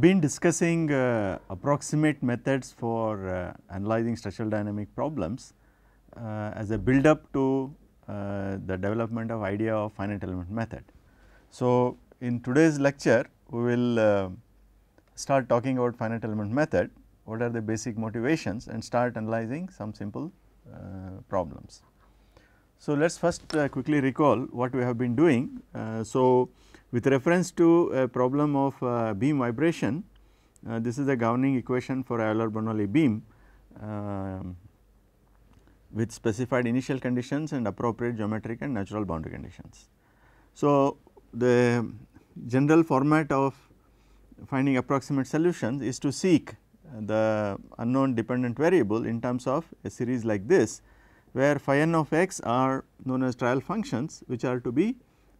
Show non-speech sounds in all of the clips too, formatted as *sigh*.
have been discussing uh, approximate methods for uh, analyzing structural dynamic problems uh, as a build up to uh, the development of idea of finite element method. So, in today's lecture we will uh, start talking about finite element method, what are the basic motivations and start analyzing some simple uh, problems. So, let us first quickly recall what we have been doing. so, with reference to a problem of uh, beam vibration, uh, this is the governing equation for Euler-Bernoulli beam uh, with specified initial conditions and appropriate geometric and natural boundary conditions. So, the general format of finding approximate solutions is to seek the unknown dependent variable in terms of a series like this where phi n of x are known as trial functions which are to be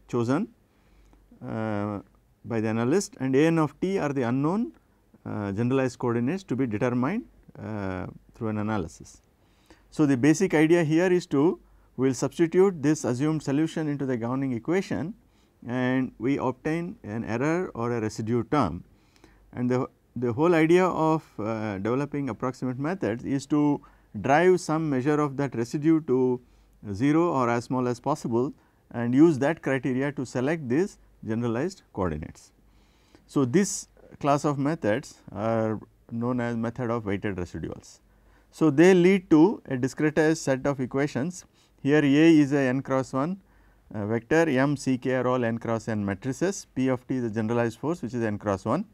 chosen uh, by the analyst and an of t are the unknown uh, generalized coordinates to be determined uh, through an analysis. So, the basic idea here is to we will substitute this assumed solution into the governing equation and we obtain an error or a residue term. And the, the whole idea of uh, developing approximate methods is to drive some measure of that residue to 0 or as small as possible and use that criteria to select this generalized coordinates. So, this class of methods are known as method of weighted residuals. So, they lead to a discretized set of equations. Here A is a n cross 1 uh, vector, m, c, k are all n cross n matrices, p of t is a generalized force which is n cross 1.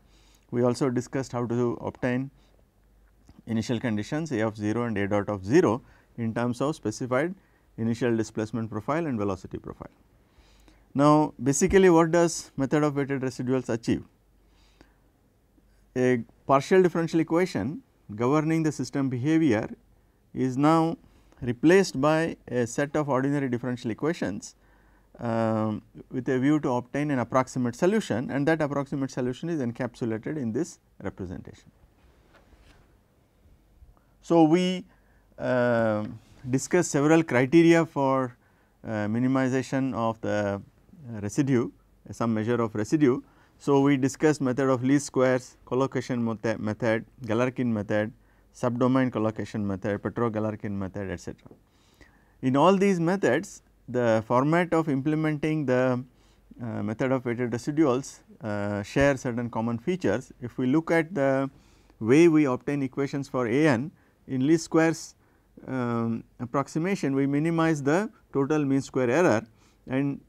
We also discussed how to obtain initial conditions A of 0 and A dot of 0 in terms of specified initial displacement profile and velocity profile. Now, basically what does method of weighted residuals achieve? A partial differential equation governing the system behavior is now replaced by a set of ordinary differential equations uh, with a view to obtain an approximate solution and that approximate solution is encapsulated in this representation. So, we uh, discussed several criteria for uh, minimization of the uh, residue, uh, some measure of residue. So, we discussed method of least squares, collocation method, Galerkin method, subdomain collocation method, Petro-Galerkin method etc. In all these methods, the format of implementing the uh, method of weighted residuals uh, share certain common features. If we look at the way we obtain equations for a n in least squares um, approximation, we minimize the total mean square error and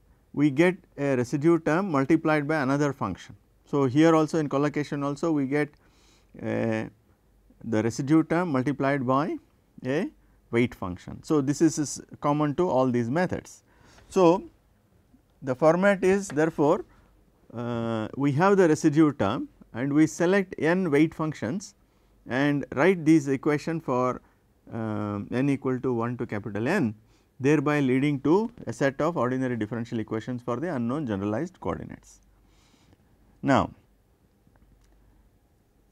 we get a residue term multiplied by another function. So, here also in collocation also we get uh, the residue term multiplied by a weight function. So, this is, is common to all these methods. So, the format is therefore, uh, we have the residue term and we select n weight functions and write these equation for uh, n equal to 1 to capital N thereby leading to a set of ordinary differential equations for the unknown generalized coordinates. Now,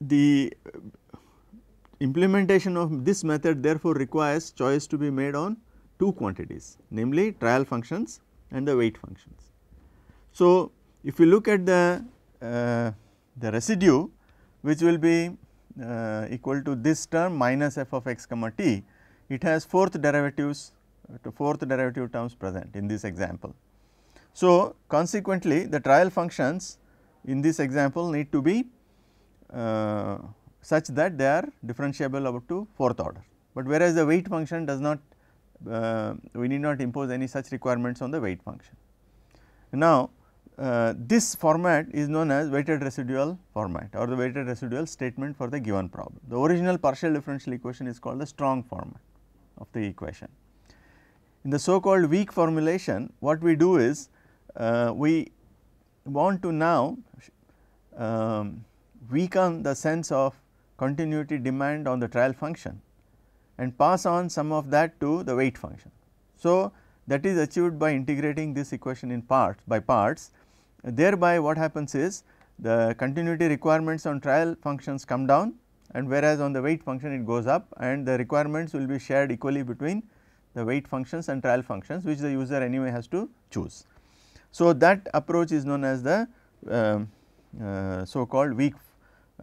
the implementation of this method therefore requires choice to be made on two quantities namely trial functions and the weight functions. So, if you look at the, uh, the residue which will be uh, equal to this term minus f of x comma t, it has fourth derivatives to fourth derivative terms present in this example. So, consequently, the trial functions in this example need to be uh, such that they are differentiable up to fourth order, but whereas the weight function does not uh, we need not impose any such requirements on the weight function. Now, uh, this format is known as weighted residual format or the weighted residual statement for the given problem. The original partial differential equation is called the strong format of the equation in the so called weak formulation what we do is uh, we want to now um, weaken the sense of continuity demand on the trial function and pass on some of that to the weight function. So, that is achieved by integrating this equation in parts by parts thereby what happens is the continuity requirements on trial functions come down and whereas on the weight function it goes up and the requirements will be shared equally between the weight functions and trial functions which the user anyway has to choose. So, that approach is known as the um, uh, uh, so called weak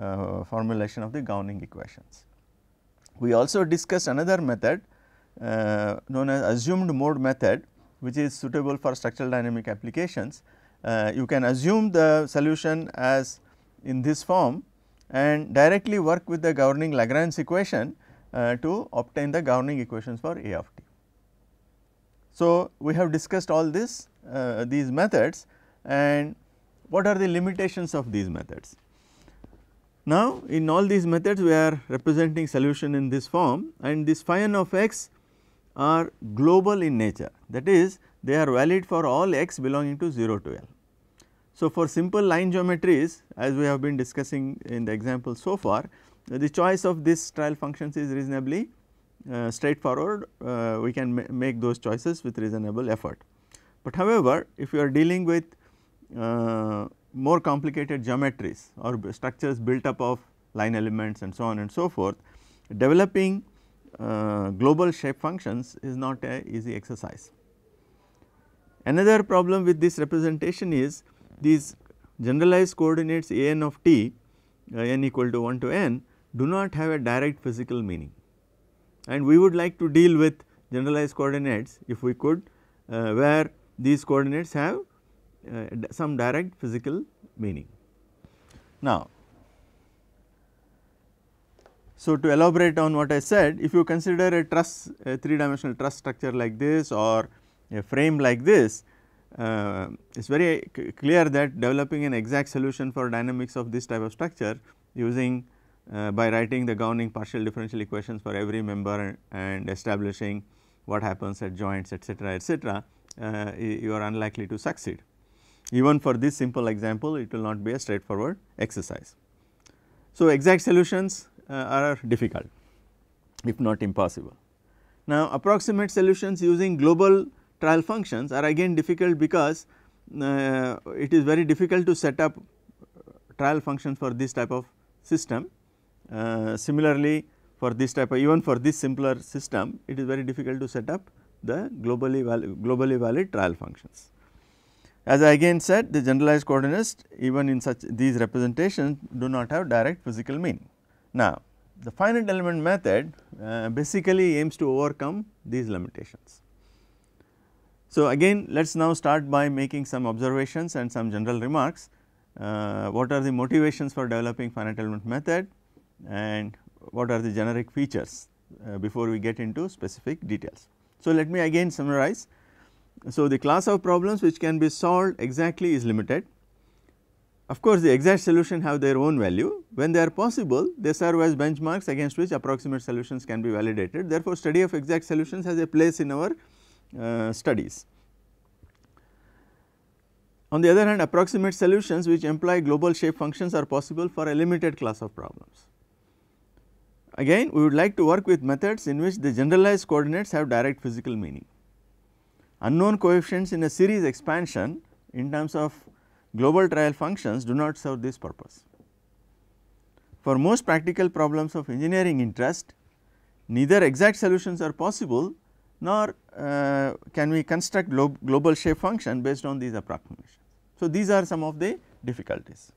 uh, formulation of the governing equations. We also discussed another method uh, known as assumed mode method which is suitable for structural dynamic applications. Uh, you can assume the solution as in this form and directly work with the governing Lagrange equation uh, to obtain the governing equations for A of so, we have discussed all this uh, these methods and what are the limitations of these methods. Now, in all these methods we are representing solution in this form and this phi n of x are global in nature that is they are valid for all x belonging to 0 to L. So, for simple line geometries as we have been discussing in the example so far the choice of this trial functions is reasonably uh, straightforward uh, we can ma make those choices with reasonable effort. But however, if you are dealing with uh, more complicated geometries or structures built up of line elements and so on and so forth, developing uh, global shape functions is not a easy exercise. Another problem with this representation is these generalized coordinates a n of t uh, n equal to 1 to n do not have a direct physical meaning and we would like to deal with generalized coordinates if we could uh, where these coordinates have uh, some direct physical meaning. Now, so to elaborate on what I said if you consider a truss a 3 dimensional truss structure like this or a frame like this uh, it is very clear that developing an exact solution for dynamics of this type of structure using uh, by writing the governing partial differential equations for every member and, establishing what happens at joints etc., etc., uh, you are unlikely to succeed. Even for this simple example, it will not be a straightforward exercise. So, exact solutions uh, are difficult if not impossible. Now, approximate solutions using global trial functions are again difficult because uh, it is very difficult to set up trial functions for this type of system uh, similarly, for this type of even for this simpler system, it is very difficult to set up the globally, globally valid trial functions. As I again said the generalized coordinates even in such these representations do not have direct physical meaning. Now, the finite element method uh, basically aims to overcome these limitations. So, again let us now start by making some observations and some general remarks. Uh, what are the motivations for developing finite element method? and what are the generic features uh, before we get into specific details. So, let me again summarize. So, the class of problems which can be solved exactly is limited. Of course, the exact solution have their own value. When they are possible, they serve as benchmarks against which approximate solutions can be validated. Therefore, study of exact solutions has a place in our uh, studies. On the other hand, approximate solutions which imply global shape functions are possible for a limited class of problems. Again we would like to work with methods in which the generalized coordinates have direct physical meaning. Unknown coefficients in a series expansion in terms of global trial functions do not serve this purpose. For most practical problems of engineering interest, neither exact solutions are possible nor uh, can we construct global shape function based on these approximations. So, these are some of the difficulties.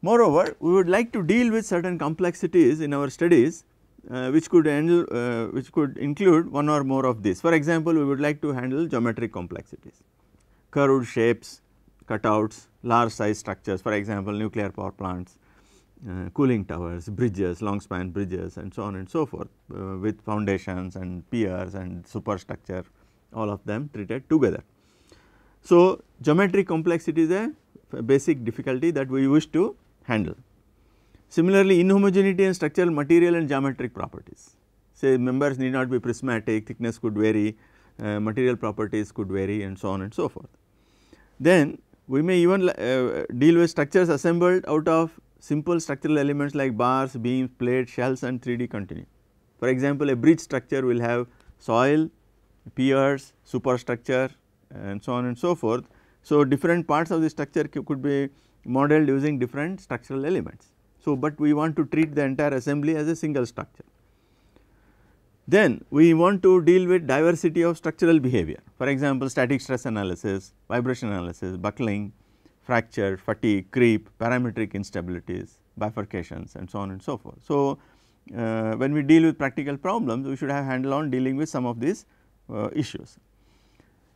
Moreover, we would like to deal with certain complexities in our studies uh, which could handle uh, which could include one or more of these. For example, we would like to handle geometric complexities, curved shapes, cutouts, large size structures for example, nuclear power plants, uh, cooling towers, bridges, long span bridges and so on and so forth uh, with foundations and piers and superstructure all of them treated together. So, geometric complexity is a basic difficulty that we wish to handle. Similarly, inhomogeneity and structural material and geometric properties say members need not be prismatic, thickness could vary, uh, material properties could vary and so on and so forth. Then we may even uh, deal with structures assembled out of simple structural elements like bars, beams, plates, shells and 3D continuum. For example, a bridge structure will have soil, piers, superstructure and so on and so forth. So, different parts of the structure could be modeled using different structural elements. So, but we want to treat the entire assembly as a single structure. Then we want to deal with diversity of structural behavior for example, static stress analysis, vibration analysis, buckling, fracture, fatigue, creep, parametric instabilities, bifurcations and so on and so forth. So, uh, when we deal with practical problems we should have handle on dealing with some of these uh, issues.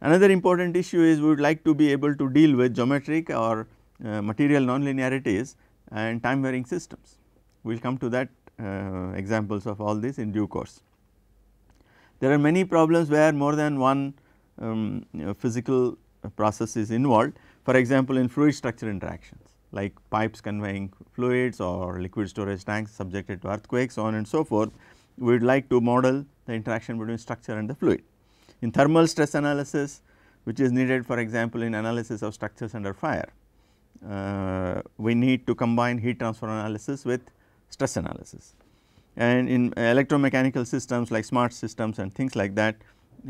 Another important issue is we would like to be able to deal with geometric or uh, material nonlinearities and time varying systems. We will come to that uh, examples of all this in due course. There are many problems where more than one um, physical process is involved. For example, in fluid structure interactions like pipes conveying fluids or liquid storage tanks subjected to earthquakes so on and so forth, we would like to model the interaction between structure and the fluid. In thermal stress analysis which is needed for example in analysis of structures under fire, uh, we need to combine heat transfer analysis with stress analysis. And in electromechanical systems like smart systems and things like that,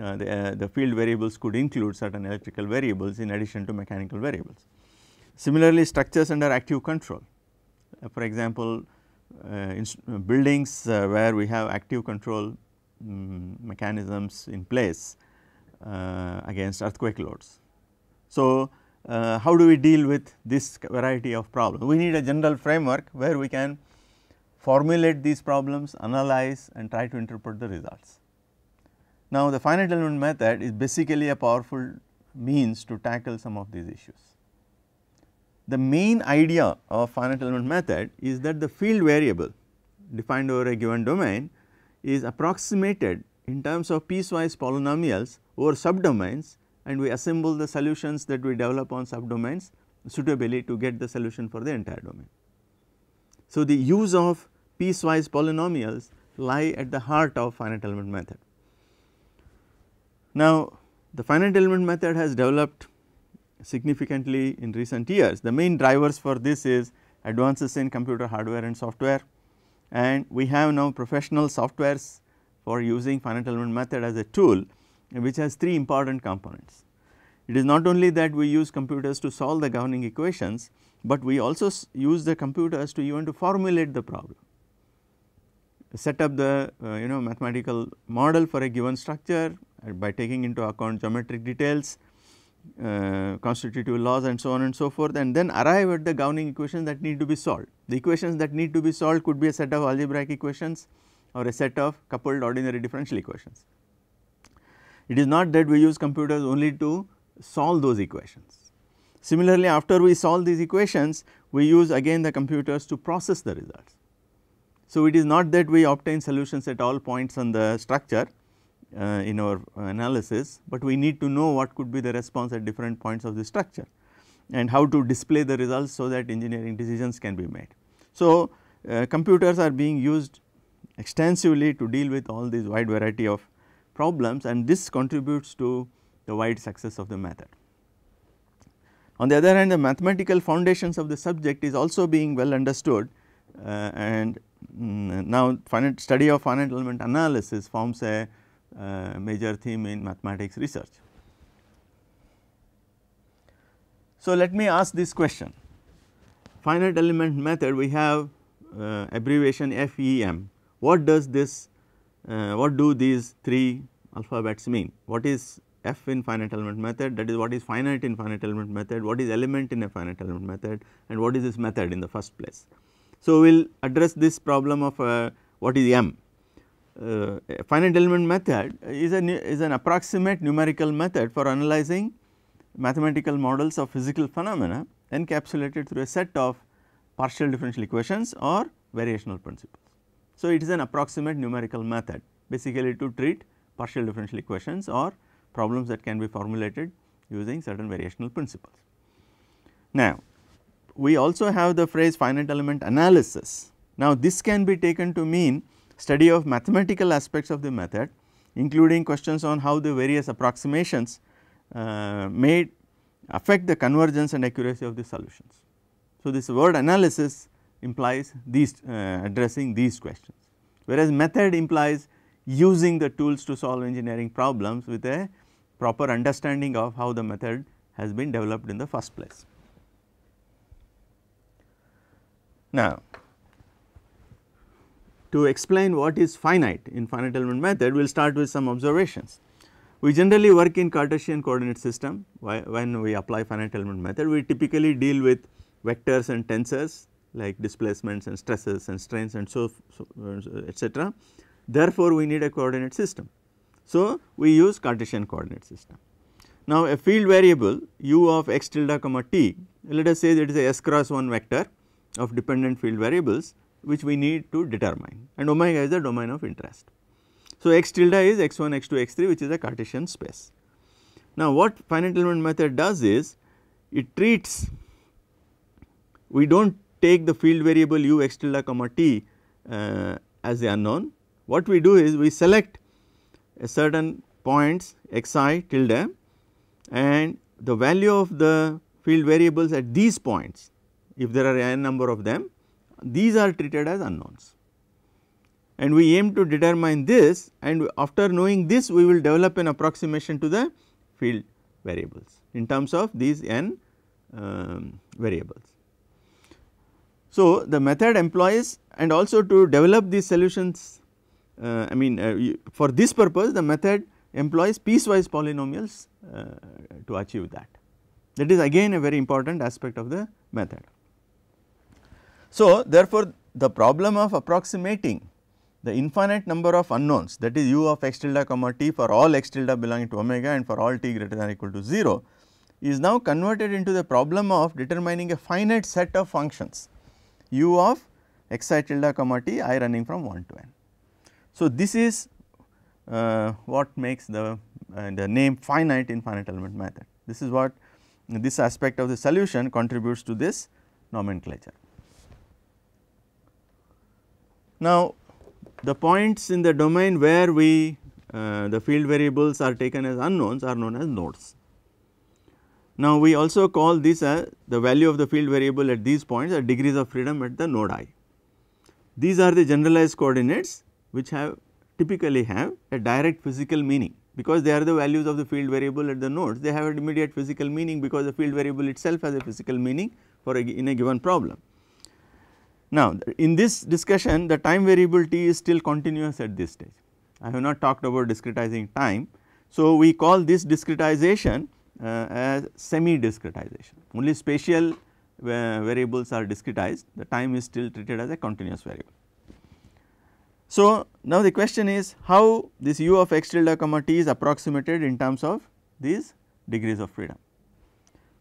uh, the, uh, the, field variables could include certain electrical variables in addition to mechanical variables. Similarly, structures under active control, uh, for example, uh, in uh, buildings where we have active control um, mechanisms in place against earthquake loads. So, uh, how do we deal with this variety of problems. We need a general framework where we can formulate these problems, analyze and try to interpret the results. Now, the finite element method is basically a powerful means to tackle some of these issues. The main idea of finite element method is that the field variable defined over a given domain is approximated in terms of piecewise polynomials over subdomains and we assemble the solutions that we develop on subdomains suitably to get the solution for the entire domain. So, the use of piecewise polynomials lie at the heart of finite element method. Now, the finite element method has developed significantly in recent years. The main drivers for this is advances in computer hardware and software and we have now professional softwares for using finite element method as a tool which has three important components. It is not only that we use computers to solve the governing equations, but we also use the computers to even to formulate the problem, set up the uh, you know mathematical model for a given structure uh, by taking into account geometric details, uh, constitutive laws and so on and so forth and then arrive at the governing equations that need to be solved. The equations that need to be solved could be a set of algebraic equations or a set of coupled ordinary differential equations. It is not that we use computers only to solve those equations. Similarly, after we solve these equations, we use again the computers to process the results. So, it is not that we obtain solutions at all points on the structure uh, in our analysis, but we need to know what could be the response at different points of the structure and how to display the results so that engineering decisions can be made. So, uh, computers are being used extensively to deal with all these wide variety of problems and this contributes to the wide success of the method. On the other hand, the mathematical foundations of the subject is also being well understood uh, and um, now study of finite element analysis forms a uh, major theme in mathematics research. So, let me ask this question finite element method we have uh, abbreviation FEM what does this uh, what do these three alphabets mean? What is f in finite element method that is what is finite in finite element method, what is element in a finite element method and what is this method in the first place. So, we will address this problem of uh, what is m. Uh, finite element method is, a is an approximate numerical method for analyzing mathematical models of physical phenomena encapsulated through a set of partial differential equations or variational principles. So, it is an approximate numerical method basically to treat partial differential equations or problems that can be formulated using certain variational principles. Now, we also have the phrase finite element analysis. Now, this can be taken to mean study of mathematical aspects of the method including questions on how the various approximations uh, may affect the convergence and accuracy of the solutions. So, this word analysis implies these uh, addressing these questions, whereas method implies using the tools to solve engineering problems with a proper understanding of how the method has been developed in the first place. Now, to explain what is finite in finite element method, we will start with some observations. We generally work in Cartesian coordinate system when we apply finite element method. We typically deal with vectors and tensors like displacements and stresses and strains and so, so uh, etc. Therefore, we need a coordinate system. So, we use Cartesian coordinate system. Now, a field variable u of x tilde comma t let us say that is a s cross 1 vector of dependent field variables which we need to determine and omega is the domain of interest. So, x tilde is x1, x2, x3 which is a Cartesian space. Now, what finite element method does is it treats we do not take the field variable u x tilde comma t uh, as the unknown. What we do is we select a certain points x i tilde and the value of the field variables at these points if there are n number of them these are treated as unknowns and we aim to determine this and after knowing this we will develop an approximation to the field variables in terms of these n um, variables. So, the method employs and also to develop these solutions uh, I mean uh, for this purpose the method employs piecewise polynomials uh, to achieve that. That is again a very important aspect of the method. So, therefore, the problem of approximating the infinite number of unknowns that is u of x tilde comma t for all x tilde belonging to omega and for all t greater than or equal to 0 is now converted into the problem of determining a finite set of functions u of x i tilde comma t i running from 1 to n. So, this is uh, what makes the, uh, the name finite infinite element method. This is what this aspect of the solution contributes to this nomenclature. Now, the points in the domain where we uh, the field variables are taken as unknowns are known as nodes. Now, we also call this as the value of the field variable at these points are degrees of freedom at the node i. These are the generalized coordinates which have typically have a direct physical meaning because they are the values of the field variable at the nodes they have an immediate physical meaning because the field variable itself has a physical meaning for a, in a given problem. Now, in this discussion the time variable t is still continuous at this stage I have not talked about discretizing time. So, we call this discretization uh, as semi discretization only spatial uh, variables are discretized the time is still treated as a continuous variable. So, now the question is how this u of x tilde comma t is approximated in terms of these degrees of freedom.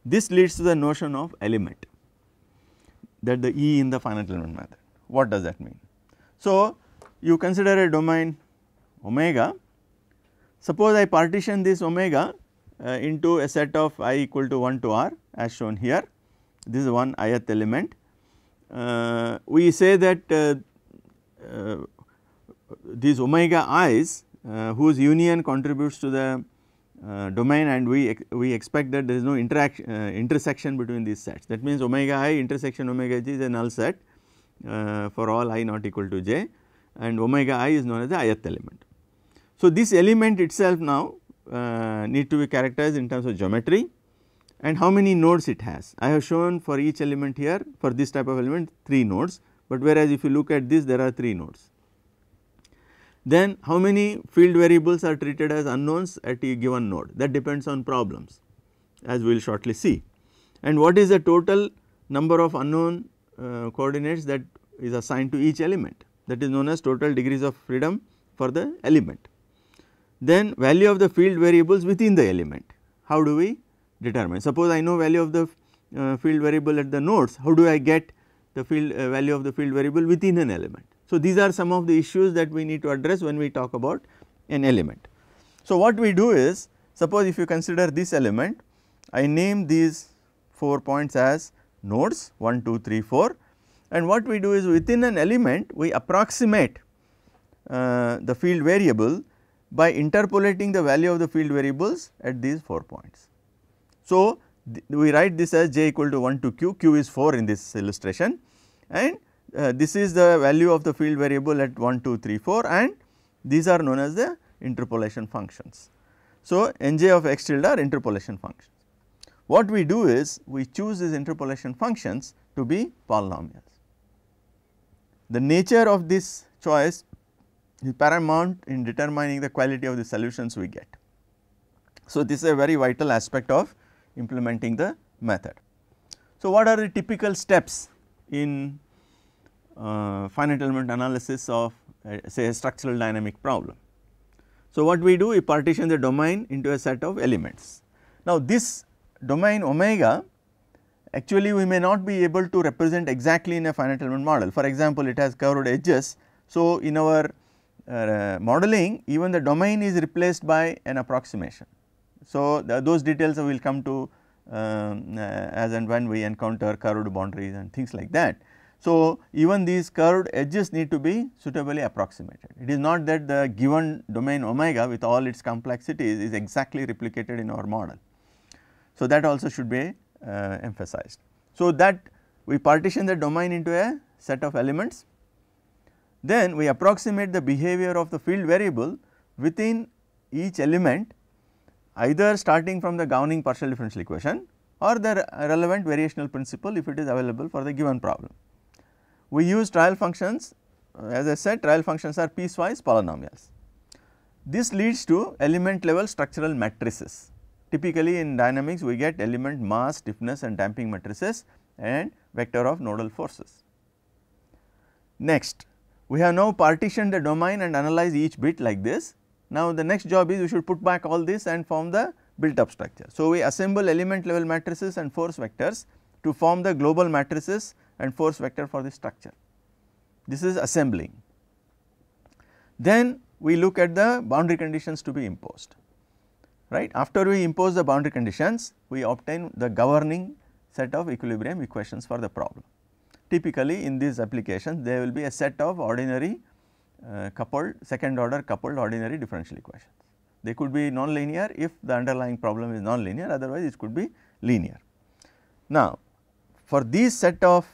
This leads to the notion of element that the E in the finite element method. What does that mean? So, you consider a domain omega. Suppose I partition this omega uh, into a set of i equal to 1 to r as shown here. This is one ith element. Uh, we say that uh, these omega i's whose union contributes to the uh, domain and we we expect that there is no interaction uh, intersection between these sets that means omega i intersection omega j is a null set uh, for all i not equal to j and omega i is known as the ith element. So, this element itself now uh, need to be characterized in terms of geometry and how many nodes it has. I have shown for each element here for this type of element 3 nodes, but whereas if you look at this there are 3 nodes. Then how many field variables are treated as unknowns at a given node that depends on problems as we will shortly see. And what is the total number of unknown uh, coordinates that is assigned to each element that is known as total degrees of freedom for the element then value of the field variables within the element. How do we determine? Suppose I know value of the uh, field variable at the nodes, how do I get the field uh, value of the field variable within an element? So, these are some of the issues that we need to address when we talk about an element. So, what we do is suppose if you consider this element, I name these 4 points as nodes 1, 2, 3, 4 and what we do is within an element we approximate uh, the field variable by interpolating the value of the field variables at these 4 points. So, we write this as j equal to 1 to q, q is 4 in this illustration and uh, this is the value of the field variable at 1, 2, 3, 4 and these are known as the interpolation functions. So, nj of x tilde are interpolation functions. What we do is we choose these interpolation functions to be polynomials. The nature of this choice is paramount in determining the quality of the solutions we get. So, this is a very vital aspect of implementing the method. So, what are the typical steps in uh, finite element analysis of uh, say a structural dynamic problem? So, what we do we partition the domain into a set of elements. Now, this domain omega actually we may not be able to represent exactly in a finite element model. For example, it has curved edges. So, in our uh, uh, modeling even the domain is replaced by an approximation. So, the, those details we will come to um, uh, as and when we encounter curved boundaries and things like that. So, even these curved edges need to be suitably approximated. It is not that the given domain omega with all its complexities is exactly replicated in our model. So, that also should be uh, emphasized. So, that we partition the domain into a set of elements then we approximate the behavior of the field variable within each element either starting from the governing partial differential equation or the relevant variational principle if it is available for the given problem. We use trial functions as I said trial functions are piecewise polynomials. This leads to element level structural matrices. Typically in dynamics we get element mass, stiffness and damping matrices and vector of nodal forces. Next we have now partitioned the domain and analyzed each bit like this. Now, the next job is we should put back all this and form the built up structure. So, we assemble element level matrices and force vectors to form the global matrices and force vector for the structure. This is assembling. Then we look at the boundary conditions to be imposed, right. After we impose the boundary conditions, we obtain the governing set of equilibrium equations for the problem typically in these applications there will be a set of ordinary uh, coupled second order coupled ordinary differential equations. They could be nonlinear if the underlying problem is nonlinear otherwise it could be linear. Now for these set of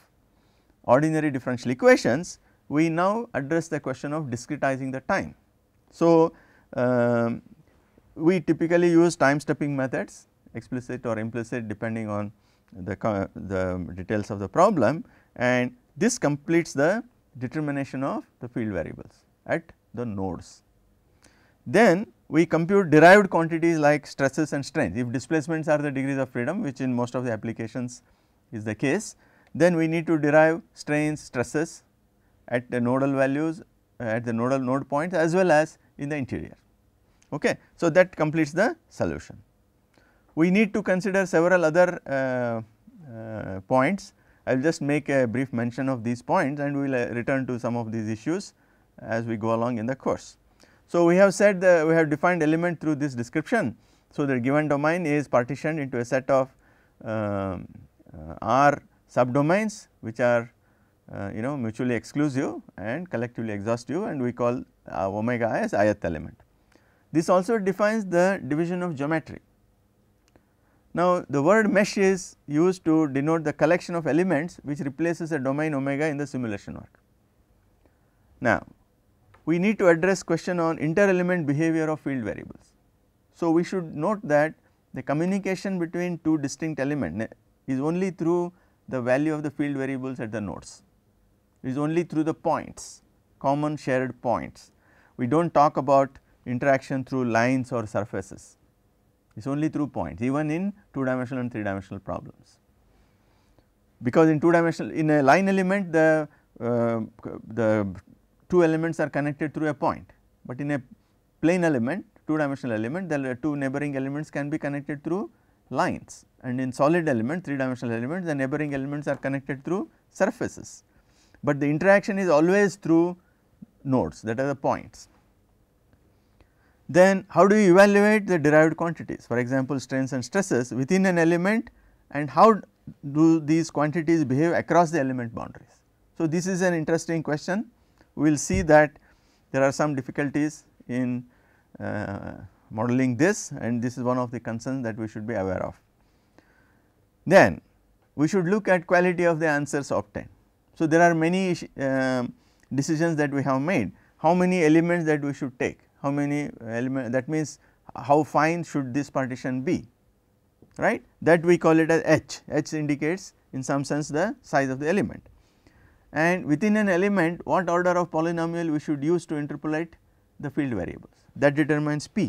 ordinary differential equations we now address the question of discretizing the time. So um, we typically use time stepping methods explicit or implicit depending on the, the details of the problem and this completes the determination of the field variables at the nodes. Then we compute derived quantities like stresses and strains. If displacements are the degrees of freedom which in most of the applications is the case, then we need to derive strains, stresses at the nodal values uh, at the nodal node points as well as in the interior. Okay. So, that completes the solution. We need to consider several other uh, uh, points I will just make a brief mention of these points and we will uh, return to some of these issues as we go along in the course. So, we have said we have defined element through this description. So, the given domain is partitioned into a set of um, uh, R subdomains which are uh, you know mutually exclusive and collectively exhaustive and we call uh, omega as ith element. This also defines the division of geometry. Now, the word mesh is used to denote the collection of elements which replaces a domain omega in the simulation work. Now, we need to address question on inter-element behavior of field variables. So, we should note that the communication between two distinct elements is only through the value of the field variables at the nodes, It is only through the points, common shared points. We do not talk about interaction through lines or surfaces is only through points even in 2 dimensional and 3 dimensional problems. Because in 2 dimensional in a line element the, uh, the 2 elements are connected through a point, but in a plane element 2 dimensional element the 2 neighboring elements can be connected through lines and in solid element 3 dimensional element, the neighboring elements are connected through surfaces, but the interaction is always through nodes that are the points then how do you evaluate the derived quantities for example strains and stresses within an element and how do these quantities behave across the element boundaries. So, this is an interesting question we will see that there are some difficulties in uh, modeling this and this is one of the concerns that we should be aware of. Then we should look at quality of the answers obtained. So, there are many uh, decisions that we have made how many elements that we should take how many element that means how fine should this partition be right that we call it as h h indicates in some sense the size of the element and within an element what order of polynomial we should use to interpolate the field variables that determines p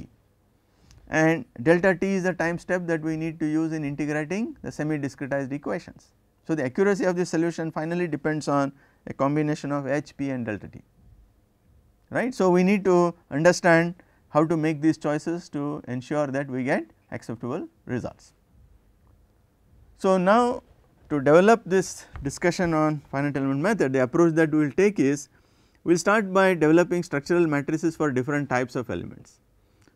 and delta t is the time step that we need to use in integrating the semi discretized equations. So, the accuracy of the solution finally depends on a combination of h, p and delta t right. So, we need to understand how to make these choices to ensure that we get acceptable results. So, now to develop this discussion on finite element method the approach that we will take is we will start by developing structural matrices for different types of elements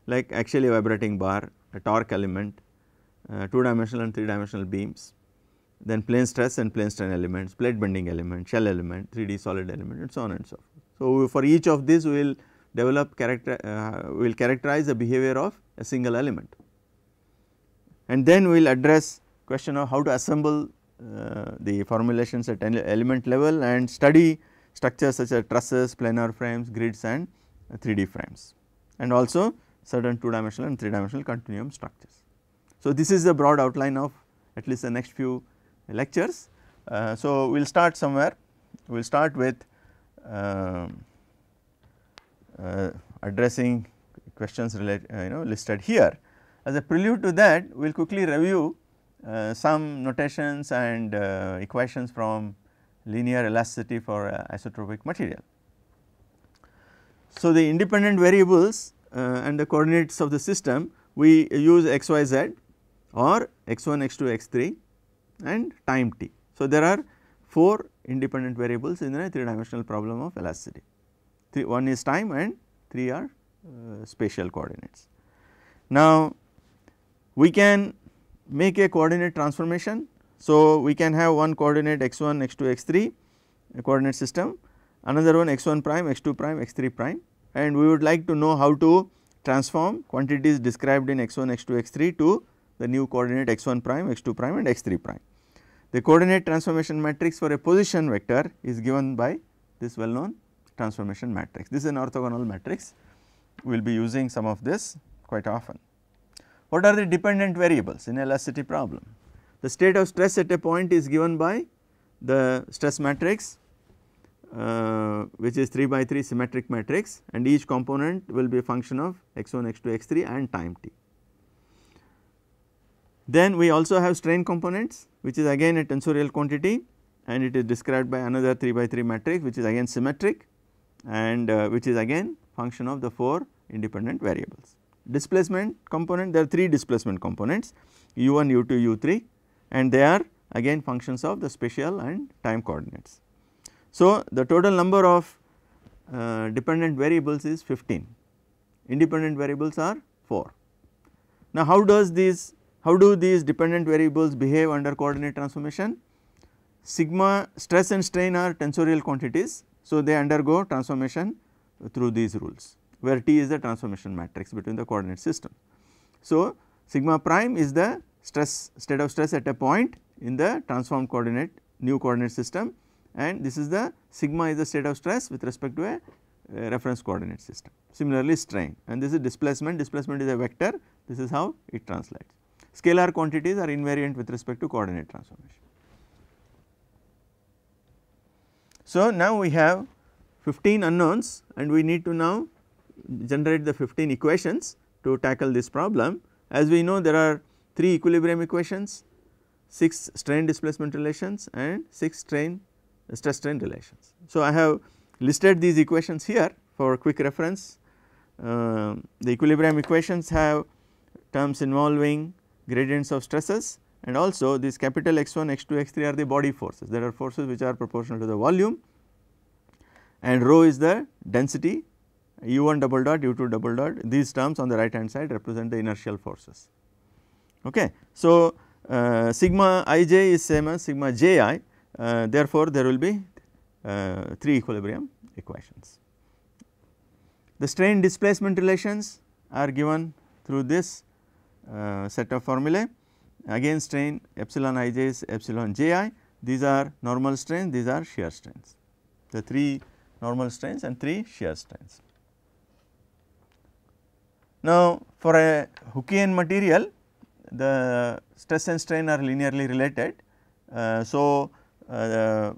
like actually vibrating bar, a torque element, uh, 2 dimensional and 3 dimensional beams, then plane stress and plane strain elements, plate bending element, shell element, 3D solid element and so on and so forth. So, for each of these we will develop character uh, will characterize the behavior of a single element and then we will address question of how to assemble uh, the formulations at element level and study structures such as trusses, planar frames, grids and 3D frames and also certain two dimensional and three dimensional continuum structures. So, this is the broad outline of at least the next few lectures. Uh, so, we will start somewhere, we will start with um, uh, addressing questions relate, uh, you know listed here. As a prelude to that, we will quickly review uh, some notations and uh, equations from linear elasticity for uh, isotropic material. So, the independent variables uh, and the coordinates of the system we use x y z or x 1 x 2 x 3 and time t. So, there are 4 independent variables in a three dimensional problem of elasticity. Three, one is time and three are uh, spatial coordinates. Now, we can make a coordinate transformation. So, we can have one coordinate x1, x2, x3 coordinate system, another one x1 prime, x2 prime, x3 prime and we would like to know how to transform quantities described in x1, x2, x3 to the new coordinate x1 prime, x2 prime and x3 prime. The coordinate transformation matrix for a position vector is given by this well known transformation matrix. This is an orthogonal matrix, we will be using some of this quite often. What are the dependent variables in elasticity problem? The state of stress at a point is given by the stress matrix uh, which is 3 by 3 symmetric matrix and each component will be a function of x1, x2, x3 and time t. Then we also have strain components which is again a tensorial quantity and it is described by another 3 by 3 matrix which is again symmetric and uh, which is again function of the 4 independent variables. Displacement component there are 3 displacement components u1, u2, u3 and they are again functions of the spatial and time coordinates. So, the total number of uh, dependent variables is 15, independent variables are 4. Now, how does these how do these dependent variables behave under coordinate transformation? Sigma stress and strain are tensorial quantities. So, they undergo transformation through these rules where T is the transformation matrix between the coordinate system. So, sigma prime is the stress state of stress at a point in the transformed coordinate new coordinate system and this is the sigma is the state of stress with respect to a reference coordinate system. Similarly, strain and this is displacement, displacement is a vector, this is how it translates scalar quantities are invariant with respect to coordinate transformation. So now we have 15 unknowns and we need to now generate the 15 equations to tackle this problem. As we know there are 3 equilibrium equations, 6 strain displacement relations and 6 strain stress strain relations. So I have listed these equations here for quick reference. Uh, the equilibrium equations have terms involving gradients of stresses and also these capital x1, x2, x3 are the body forces there are forces which are proportional to the volume and rho is the density u1 double dot u2 double dot these terms on the right hand side represent the inertial forces. Okay. So, uh, sigma ij is same as sigma ji uh, therefore, there will be uh, 3 equilibrium equations. The strain displacement relations are given through this uh, set of formulae again strain epsilon is epsilon ji these are normal strains these are shear strains the three normal strains and three shear strains. Now for a Hookean material the stress and strain are linearly related. Uh, so uh,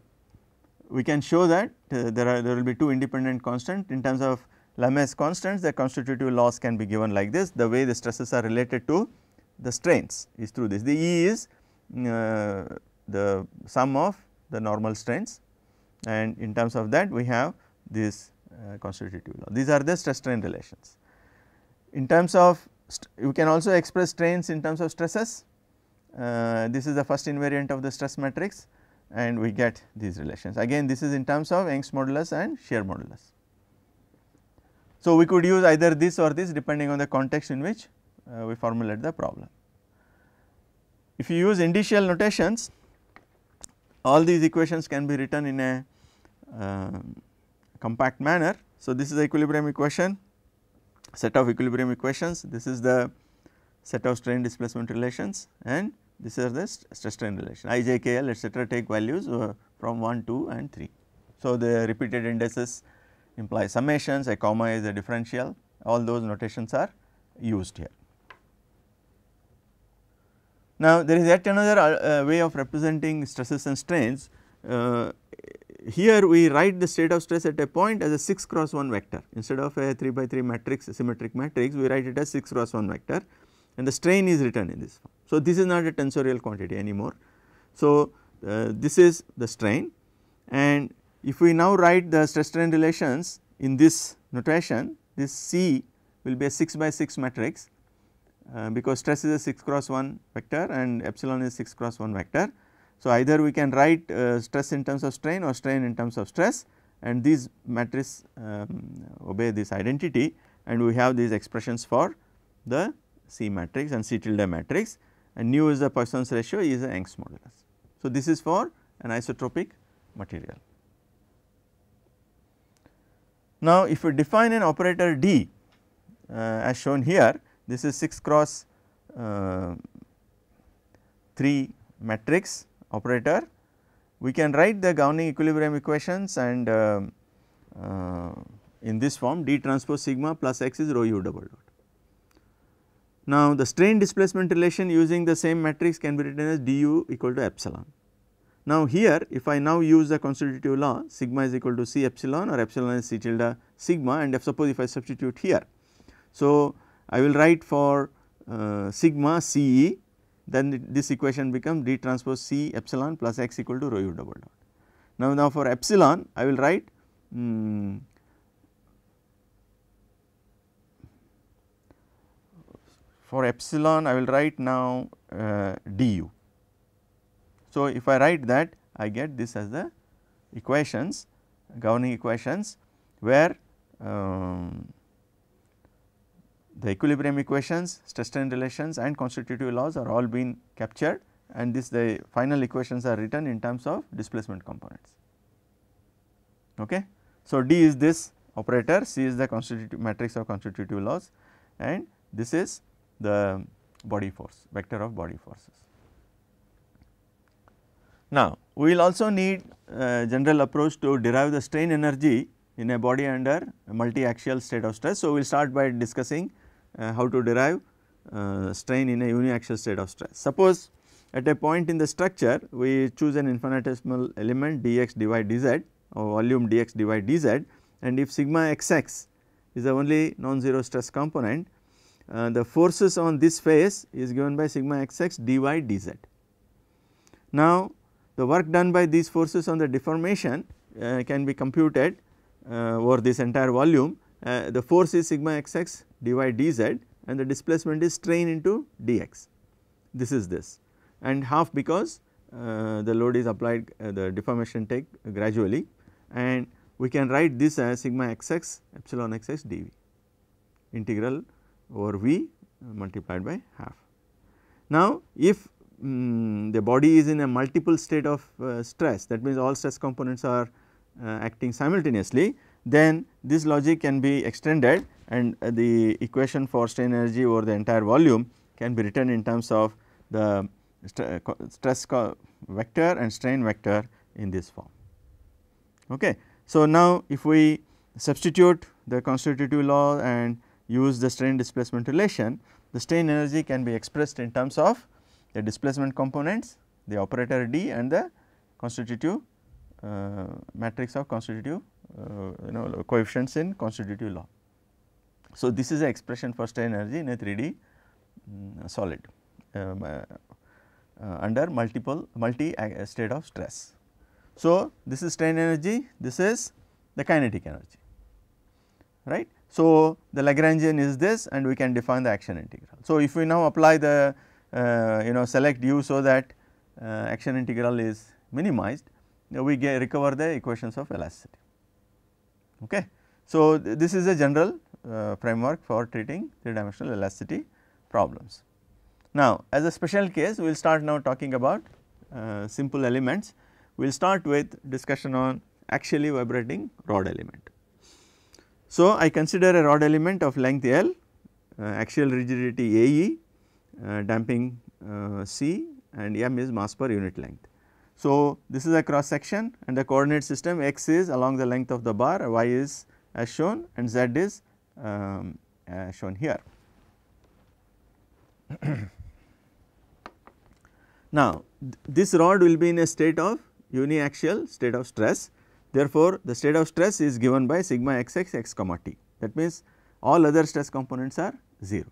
we can show that uh, there are there will be two independent constant in terms of Lame's constants, the constitutive laws can be given like this. The way the stresses are related to the strains is through this. The E is uh, the sum of the normal strains and in terms of that we have this uh, constitutive law. These are the stress strain relations. In terms of you can also express strains in terms of stresses. Uh, this is the first invariant of the stress matrix and we get these relations. Again this is in terms of Young's modulus and shear modulus. So, we could use either this or this depending on the context in which uh, we formulate the problem. If you use indicial notations, all these equations can be written in a uh, compact manner. So, this is the equilibrium equation, set of equilibrium equations, this is the set of strain displacement relations and these are the stress strain relation i j k l etcetera take values uh, from 1, 2 and 3. So, the repeated indices implies summations, a comma is a differential, all those notations are used here. Now, there is yet another uh, uh, way of representing stresses and strains. Uh, here we write the state of stress at a point as a 6 cross 1 vector instead of a 3 by 3 matrix symmetric matrix we write it as 6 cross 1 vector and the strain is written in this form. So, this is not a tensorial quantity anymore. So, uh, this is the strain and if we now write the stress strain relations in this notation, this C will be a 6 by 6 matrix uh, because stress is a 6 cross 1 vector and epsilon is 6 cross 1 vector. So, either we can write uh, stress in terms of strain or strain in terms of stress and these matrices um, obey this identity and we have these expressions for the C matrix and C tilde matrix and nu is the Poisson's ratio is the Young's modulus. So, this is for an isotropic material. Now, if we define an operator D uh, as shown here, this is 6 cross uh, 3 matrix operator. We can write the governing equilibrium equations and uh, uh, in this form d transpose sigma plus x is rho u double dot. Now, the strain displacement relation using the same matrix can be written as du equal to epsilon. Now, here if I now use the constitutive law sigma is equal to C epsilon or epsilon is C tilde sigma and if suppose if I substitute here. So, I will write for uh, sigma C e then this equation becomes d transpose C epsilon plus x equal to rho u double dot. Now, now for epsilon I will write um, for epsilon I will write now uh, du so, if I write that I get this as the equations governing equations where um, the equilibrium equations, stress strain relations and constitutive laws are all been captured and this the final equations are written in terms of displacement components. Okay. So, D is this operator, C is the constitutive matrix of constitutive laws and this is the body force, vector of body forces. Now, we will also need uh, general approach to derive the strain energy in a body under multi-axial state of stress. So, we will start by discussing uh, how to derive uh, strain in a uniaxial state of stress. Suppose at a point in the structure we choose an infinitesimal element dx dy dz or volume dx dy dz and if sigma xx is the only non-zero stress component uh, the forces on this face is given by sigma xx dy dz. Now, the work done by these forces on the deformation uh, can be computed uh, over this entire volume. Uh, the force is sigma xx divided dz and the displacement is strain into dx. This is this and half because uh, the load is applied uh, the deformation take gradually and we can write this as sigma xx epsilon xx dv integral over v uh, multiplied by half. Now, if um, mm, the body is in a multiple state of uh, stress that means all stress components are uh, acting simultaneously then this logic can be extended and uh, the equation for strain energy over the entire volume can be written in terms of the st uh, stress vector and strain vector in this form. Okay. So, now if we substitute the constitutive law and use the strain displacement relation, the strain energy can be expressed in terms of the displacement components, the operator D and the constitutive uh, matrix of constitutive uh, you know coefficients in constitutive law. So, this is the expression for strain energy in a 3D um, mm, solid um, uh, uh, under multiple multi uh, state of stress. So, this is strain energy, this is the kinetic energy, right. So, the Lagrangian is this and we can define the action integral. So, if we now apply the uh, you know select u so that uh, action integral is minimized we get recover the equations of elasticity okay. So, th this is a general uh, framework for treating 3 dimensional elasticity problems. Now, as a special case we will start now talking about uh, simple elements. We will start with discussion on axially vibrating rod element. So, I consider a rod element of length L, uh, axial rigidity AE uh, damping uh, C and m is mass per unit length. So, this is a cross section and the coordinate system x is along the length of the bar, y is as shown and z is um, as shown here. *clears throat* now, th this rod will be in a state of uniaxial state of stress. Therefore, the state of stress is given by sigma xx x comma t that means all other stress components are 0.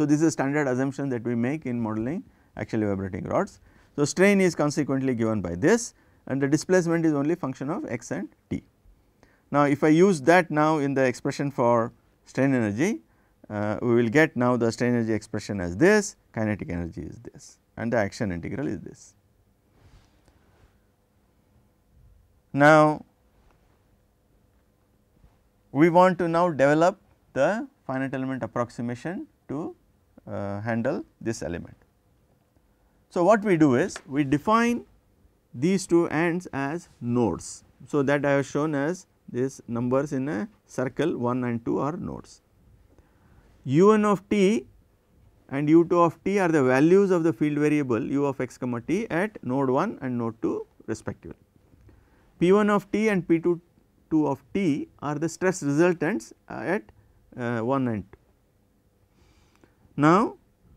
So, this is standard assumption that we make in modeling actually vibrating rods. So, strain is consequently given by this and the displacement is only function of x and t. Now, if I use that now in the expression for strain energy, uh, we will get now the strain energy expression as this, kinetic energy is this and the action integral is this. Now, we want to now develop the finite element approximation to uh, handle this element. So, what we do is we define these two ends as nodes. So, that I have shown as these numbers in a circle 1 and 2 are nodes. u n of t and u 2 of t are the values of the field variable u of x comma t at node 1 and node 2 respectively. p 1 of t and p 2 2 of t are the stress resultants at uh, 1 and 2. Now,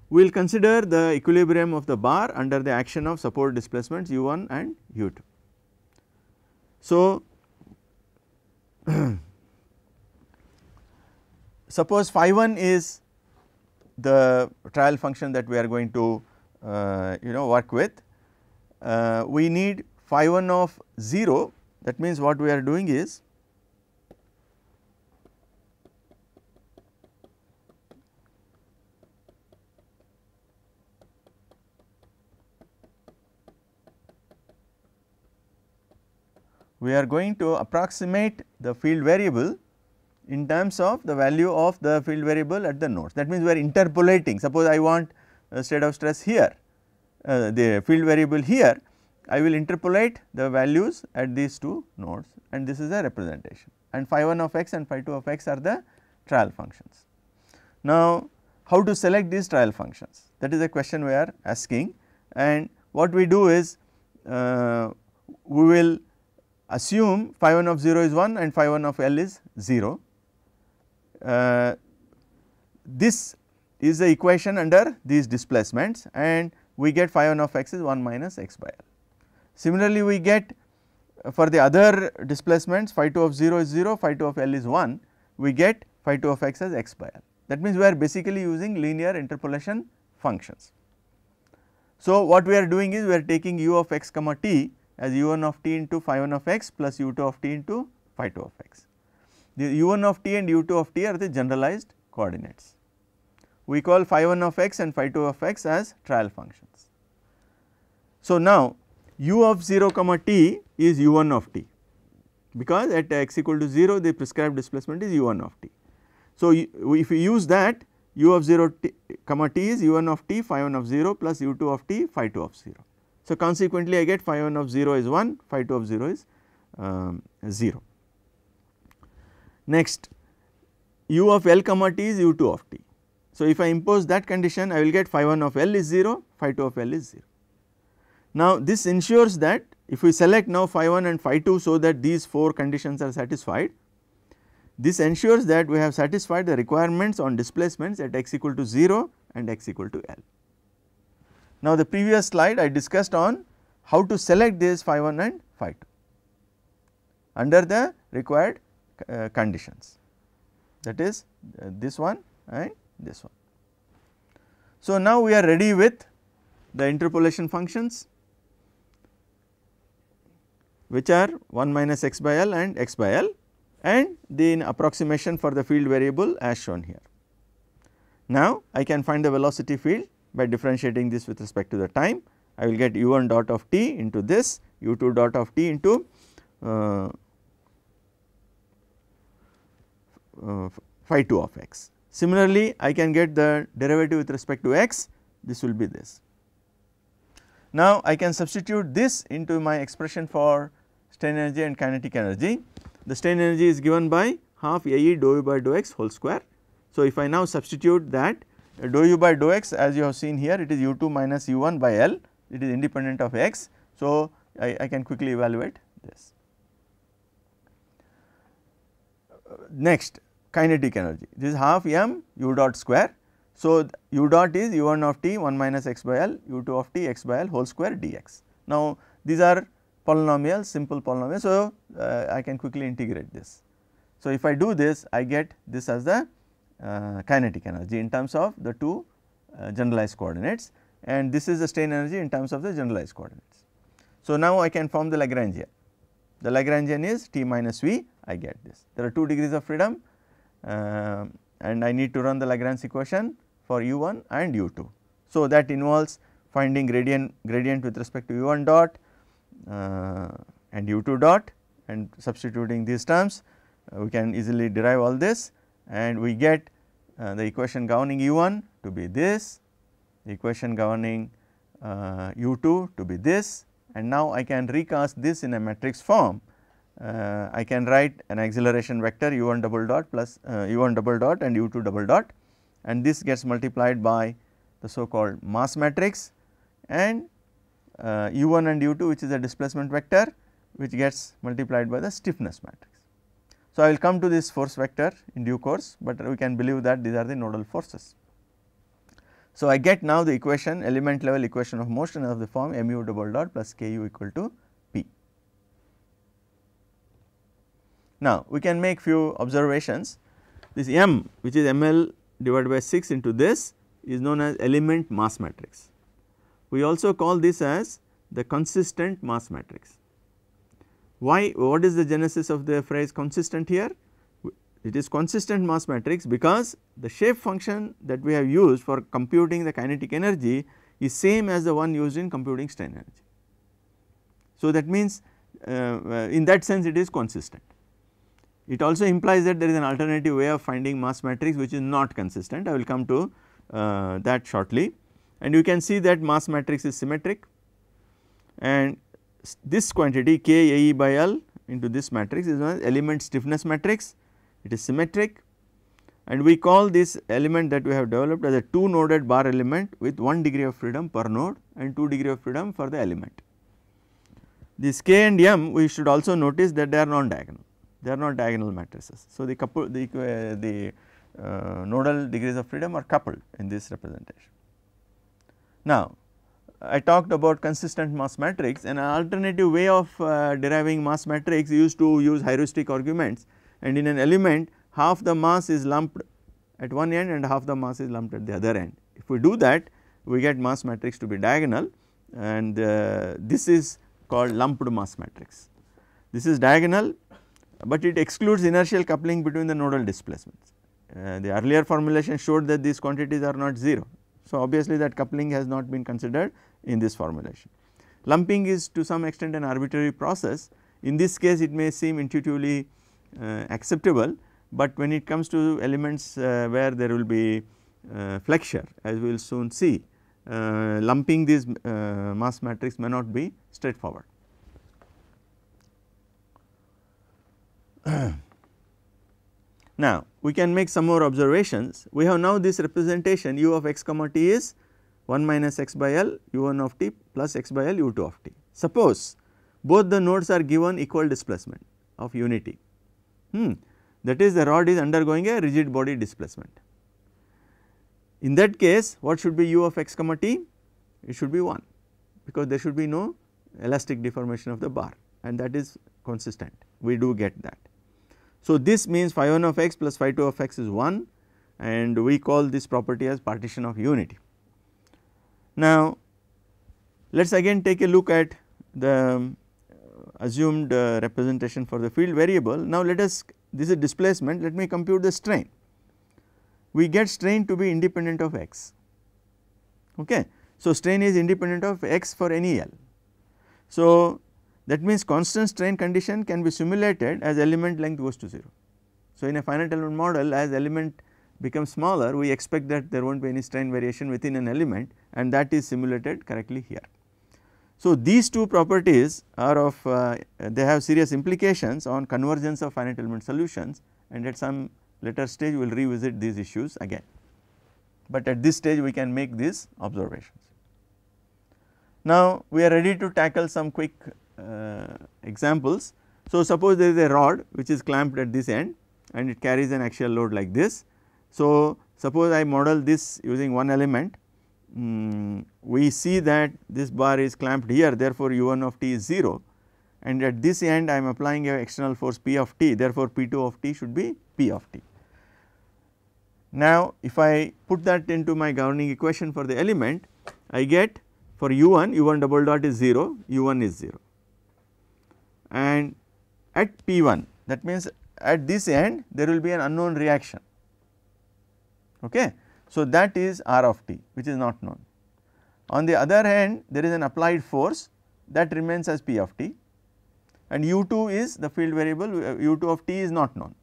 we will consider the equilibrium of the bar under the action of support displacements u 1 and u 2. So, *clears throat* suppose phi 1 is the trial function that we are going to uh, you know work with. Uh, we need phi 1 of 0 that means what we are doing is we are going to approximate the field variable in terms of the value of the field variable at the nodes. That means, we are interpolating suppose I want a state of stress here, uh, the field variable here I will interpolate the values at these two nodes and this is a representation and phi 1 of x and phi 2 of x are the trial functions. Now, how to select these trial functions that is a question we are asking and what we do is uh, we will assume phi 1 of 0 is 1 and phi 1 of L is 0. Uh, this is the equation under these displacements and we get phi 1 of x is 1 minus x by L. Similarly, we get uh, for the other displacements phi 2 of 0 is 0, phi 2 of L is 1, we get phi 2 of x as x by L. That means, we are basically using linear interpolation functions. So, what we are doing is we are taking u of x comma t as u 1 of t into phi 1 of x plus u 2 of t into phi 2 of x. The u 1 of t and u 2 of t are the generalized coordinates. We call phi 1 of x and phi 2 of x as trial functions. So, now u of 0 comma t is u 1 of t because at x equal to 0 the prescribed displacement is u 1 of t. So, if we use that u of 0 t, comma t is u 1 of t phi 1 of 0 plus u 2 of t phi 2 of 0. So, consequently, I get phi 1 of 0 is 1, phi 2 of 0 is um, 0. Next u of L comma t is u 2 of t. So, if I impose that condition I will get phi 1 of L is 0, phi 2 of L is 0. Now, this ensures that if we select now phi 1 and phi 2 so that these 4 conditions are satisfied, this ensures that we have satisfied the requirements on displacements at x equal to 0 and x equal to L. Now, the previous slide I discussed on how to select this phi 1 and phi 2 under the required uh, conditions that is uh, this one and this one. So, now we are ready with the interpolation functions which are 1 minus x by L and x by L and the approximation for the field variable as shown here. Now, I can find the velocity field by differentiating this with respect to the time. I will get u1 dot of t into this, u2 dot of t into uh, uh, phi 2 of x. Similarly, I can get the derivative with respect to x, this will be this. Now, I can substitute this into my expression for strain energy and kinetic energy. The strain energy is given by half Ae dou u by dou x whole square. So, if I now substitute that dou u by dou x as you have seen here it is u2 minus u1 by L it is independent of x. So, I, I can quickly evaluate this. Next kinetic energy this is half m u dot square. So, u dot is u1 of t 1 minus x by L u2 of t x by L whole square dx. Now, these are polynomials simple polynomials. So, uh, I can quickly integrate this. So, if I do this I get this as the uh, kinetic energy in terms of the two uh, generalized coordinates and this is the strain energy in terms of the generalized coordinates. So, now I can form the Lagrangian. The Lagrangian is T minus V I get this. There are 2 degrees of freedom uh, and I need to run the Lagrange equation for u1 and u2. So, that involves finding gradient gradient with respect to u1 dot uh, and u2 dot and substituting these terms uh, we can easily derive all this and we get uh, the equation governing u1 to be this, the equation governing uh, u2 to be this and now I can recast this in a matrix form. Uh, I can write an acceleration vector u1 double dot plus u1 uh, double dot and u2 double dot and this gets multiplied by the so called mass matrix and u1 uh, and u2 which is a displacement vector which gets multiplied by the stiffness matrix. So, I will come to this force vector in due course, but we can believe that these are the nodal forces. So, I get now the equation element level equation of motion of the form mu double dot plus ku equal to p. Now, we can make few observations this m which is ml divided by 6 into this is known as element mass matrix. We also call this as the consistent mass matrix. Why what is the genesis of the phrase consistent here? It is consistent mass matrix because the shape function that we have used for computing the kinetic energy is same as the one used in computing strain energy. So, that means uh, in that sense it is consistent. It also implies that there is an alternative way of finding mass matrix which is not consistent. I will come to uh, that shortly and you can see that mass matrix is symmetric and this quantity k A e by L into this matrix is known as element stiffness matrix, it is symmetric and we call this element that we have developed as a 2 noded bar element with 1 degree of freedom per node and 2 degree of freedom for the element. This k and m we should also notice that they are non diagonal, they are not diagonal matrices. So, the couple the, uh, the uh, nodal degrees of freedom are coupled in this representation. Now, I talked about consistent mass matrix and an alternative way of uh, deriving mass matrix used to use heuristic arguments and in an element half the mass is lumped at one end and half the mass is lumped at the other end. If we do that we get mass matrix to be diagonal and uh, this is called lumped mass matrix. This is diagonal but it excludes inertial coupling between the nodal displacements. Uh, the earlier formulation showed that these quantities are not 0. So, obviously that coupling has not been considered in this formulation. Lumping is to some extent an arbitrary process. In this case it may seem intuitively uh, acceptable, but when it comes to elements uh, where there will be uh, flexure as we will soon see, uh, lumping these uh, mass matrix may not be straightforward. *clears throat* now we can make some more observations. We have now this representation u of x comma t is 1 minus x by L u 1 of t plus x by L u 2 of t. Suppose both the nodes are given equal displacement of unity hmm. that is the rod is undergoing a rigid body displacement. In that case what should be u of x comma t? It should be 1 because there should be no elastic deformation of the bar and that is consistent we do get that. So, this means phi 1 of x plus phi 2 of x is 1 and we call this property as partition of unity. Now, let us again take a look at the um, assumed uh, representation for the field variable. Now, let us this is displacement let me compute the strain. We get strain to be independent of x okay. So, strain is independent of x for any L. So, that means constant strain condition can be simulated as element length goes to 0. So, in a finite element model as element becomes smaller we expect that there will not be any strain variation within an element and that is simulated correctly here. So, these two properties are of uh, they have serious implications on convergence of finite element solutions and at some later stage we will revisit these issues again, but at this stage we can make these observations. Now, we are ready to tackle some quick uh, examples. So, suppose there is a rod which is clamped at this end and it carries an axial load like this so, suppose I model this using one element um, we see that this bar is clamped here therefore, u 1 of t is 0 and at this end I am applying a external force p of t therefore, p 2 of t should be p of t. Now, if I put that into my governing equation for the element I get for u 1 u 1 double dot is 0 u 1 is 0 and at p 1 that means at this end there will be an unknown reaction Okay. So, that is r of t which is not known. On the other hand there is an applied force that remains as p of t and u 2 is the field variable uh, u 2 of t is not known.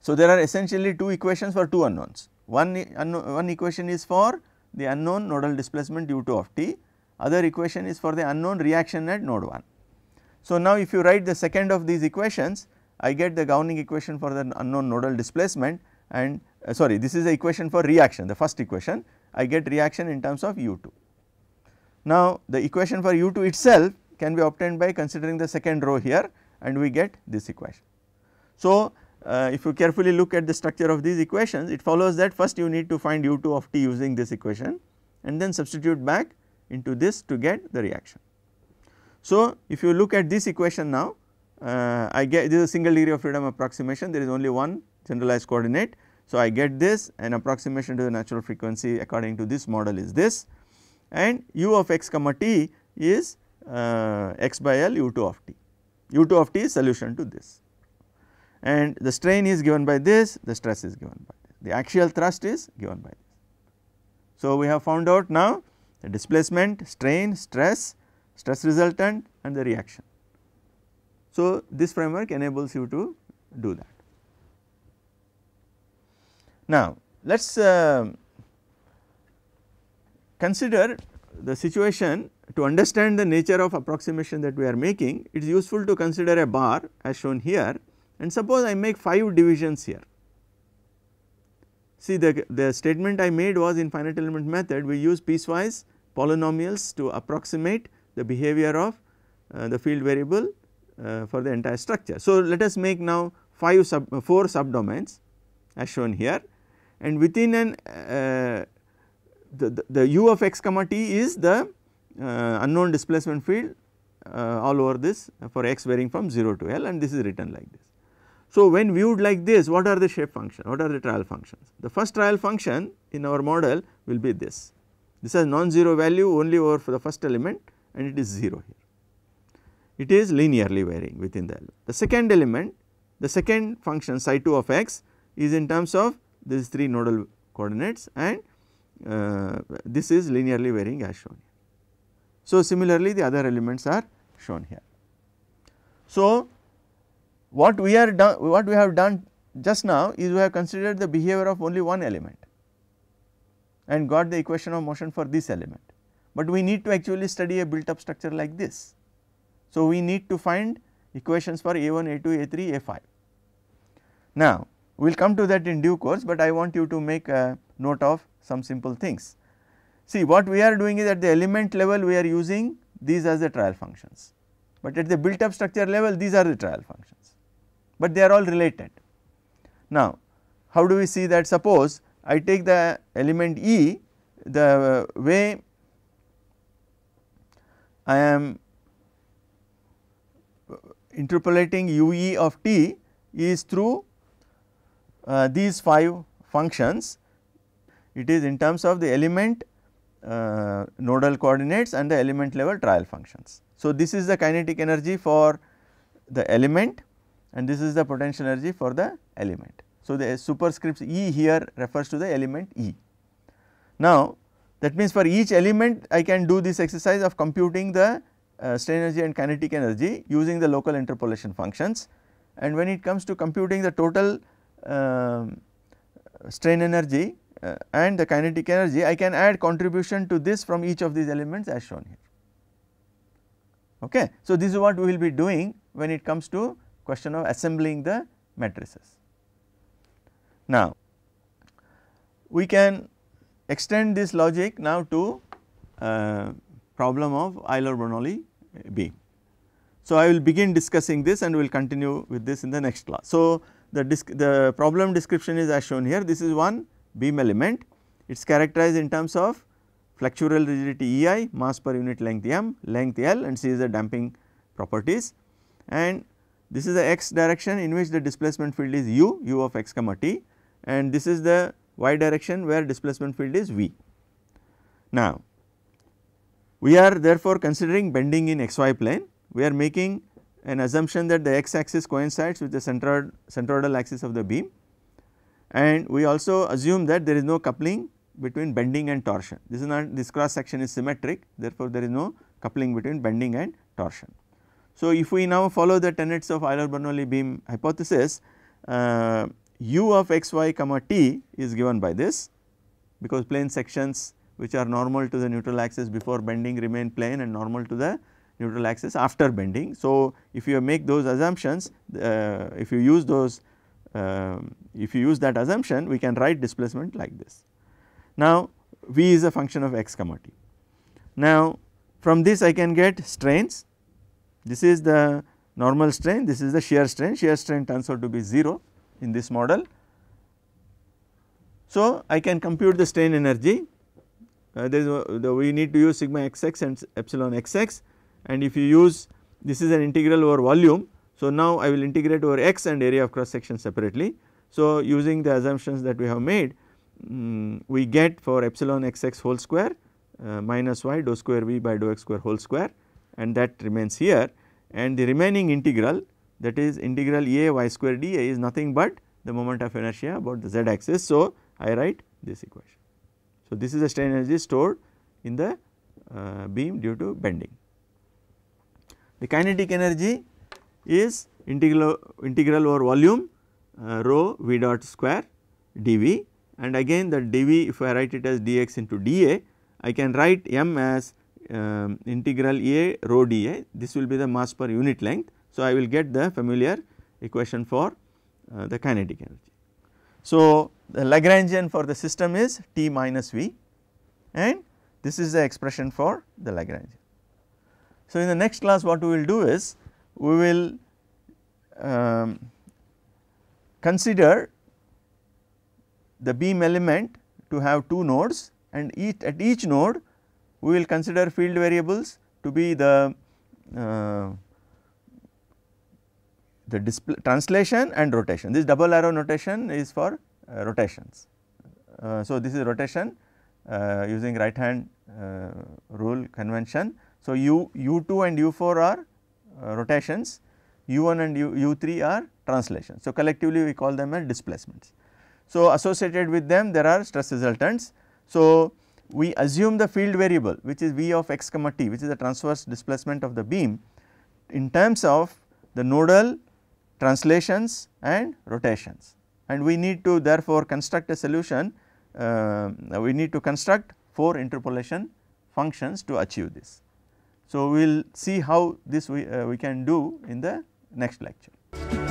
So, there are essentially two equations for two unknowns one, unknown, one equation is for the unknown nodal displacement u 2 of t other equation is for the unknown reaction at node 1. So, now if you write the second of these equations I get the governing equation for the unknown nodal displacement and uh, sorry this is the equation for reaction the first equation I get reaction in terms of U2. Now the equation for U2 itself can be obtained by considering the second row here and we get this equation. So uh, if you carefully look at the structure of these equations it follows that first you need to find U2 of t using this equation and then substitute back into this to get the reaction. So if you look at this equation now uh, I get this is a single degree of freedom approximation there is only one generalized coordinate so, I get this an approximation to the natural frequency according to this model is this and u of x comma t is uh, x by L u 2 of t, u 2 of t is solution to this and the strain is given by this, the stress is given by this, the axial thrust is given by this. So, we have found out now the displacement, strain, stress, stress resultant and the reaction. So, this framework enables you to do that. Now, let us uh, consider the situation to understand the nature of approximation that we are making it is useful to consider a bar as shown here and suppose I make 5 divisions here. See the, the statement I made was in finite element method we use piecewise polynomials to approximate the behavior of uh, the field variable uh, for the entire structure. So, let us make now 5 sub, 4 subdomains as shown here and within an uh, the, the, the, u of x comma t is the uh, unknown displacement field uh, all over this for x varying from 0 to L and this is written like this. So, when viewed like this what are the shape function what are the trial functions the first trial function in our model will be this this has non-zero value only over for the first element and it is 0 here it is linearly varying within the L. The second element the second function psi 2 of x is in terms of this is 3 nodal coordinates and uh, this is linearly varying as shown here. So, similarly the other elements are shown here. So, what we are done what we have done just now is we have considered the behavior of only one element and got the equation of motion for this element, but we need to actually study a built up structure like this. So, we need to find equations for A1, A2, A3, A5. Now, we will come to that in due course, but I want you to make a note of some simple things. See what we are doing is at the element level we are using these as the trial functions, but at the built up structure level these are the trial functions, but they are all related. Now how do we see that suppose I take the element E the way I am interpolating u e of t is through uh, these 5 functions it is in terms of the element uh, nodal coordinates and the element level trial functions. So, this is the kinetic energy for the element and this is the potential energy for the element. So, the superscript E here refers to the element E. Now, that means for each element I can do this exercise of computing the uh, strain energy and kinetic energy using the local interpolation functions and when it comes to computing the total um, strain energy uh, and the kinetic energy I can add contribution to this from each of these elements as shown here. Okay. So, this is what we will be doing when it comes to question of assembling the matrices. Now, we can extend this logic now to uh, problem of Euler-Bernoulli beam. So, I will begin discussing this and we will continue with this in the next class. So, the, the problem description is as shown here. This is one beam element. It is characterized in terms of flexural rigidity EI, mass per unit length m, length L and C is the damping properties. And this is the x direction in which the displacement field is u, u of x comma t and this is the y direction where displacement field is v. Now, we are therefore considering bending in xy plane, we are making an assumption that the x axis coincides with the centroid, centroidal axis of the beam and we also assume that there is no coupling between bending and torsion. This is not this cross section is symmetric therefore, there is no coupling between bending and torsion. So, if we now follow the tenets of Euler-Bernoulli beam hypothesis uh, u of x y comma t is given by this because plane sections which are normal to the neutral axis before bending remain plane and normal to the neutral axis after bending. So, if you make those assumptions, uh, if you use those, uh, if you use that assumption, we can write displacement like this. Now, V is a function of x comma t. Now, from this I can get strains, this is the normal strain, this is the shear strain, shear strain turns out to be 0 in this model. So, I can compute the strain energy uh, there is a, the, we need to use sigma xx and epsilon xx and if you use this is an integral over volume. So, now I will integrate over x and area of cross section separately. So, using the assumptions that we have made um, we get for epsilon x x whole square uh, minus y dou square v by dou x square whole square and that remains here and the remaining integral that is integral a y square d a is nothing but the moment of inertia about the z axis. So, I write this equation. So, this is the strain energy stored in the uh, beam due to bending. The kinetic energy is integral, integral over volume uh, rho v dot square dv and again the dv if I write it as dx into dA I can write m as uh, integral A rho dA this will be the mass per unit length. So, I will get the familiar equation for uh, the kinetic energy. So, the Lagrangian for the system is T minus V and this is the expression for the Lagrangian. So, in the next class what we will do is we will um, consider the beam element to have two nodes and each, at each node we will consider field variables to be the uh, the translation and rotation. This double arrow notation is for uh, rotations. Uh, so, this is rotation uh, using right hand uh, rule convention so, u, u2 and u4 are uh, rotations, u1 and u, u3 are translations. So, collectively we call them as displacements. So, associated with them there are stress resultants. So, we assume the field variable which is v of x comma t which is the transverse displacement of the beam in terms of the nodal translations and rotations and we need to therefore construct a solution uh, we need to construct 4 interpolation functions to achieve this. So, we will see how this we, uh, we can do in the next lecture.